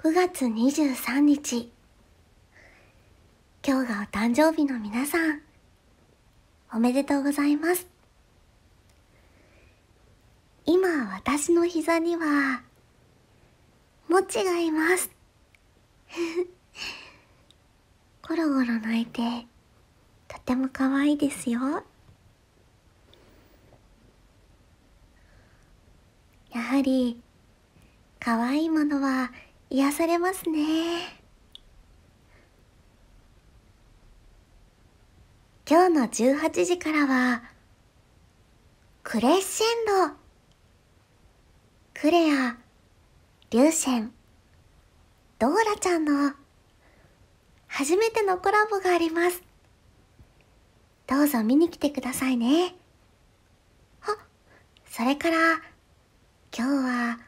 9月23日今日がお誕生日の皆さんおめでとうございます今私の膝にはもちがいます ゴロゴロ泣いてとても可愛いですよやはり可愛いものは癒されますね今日の18時からはクレッシェンドクレア、リューシェン、ドーラちゃんの初めてのコラボがありますどうぞ見に来てくださいねあそれから今日は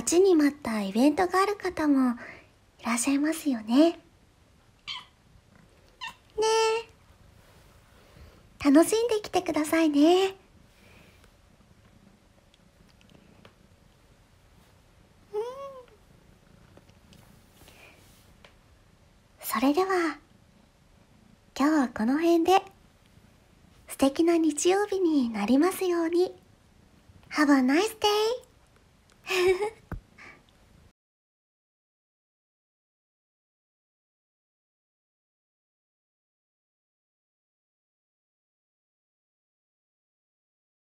待ちに待ったイベントがある方もいらっしゃいますよね。ねえ。楽しんできてくださいね。それでは、今日はこの辺で、素敵な日曜日になりますように。Have a nice day!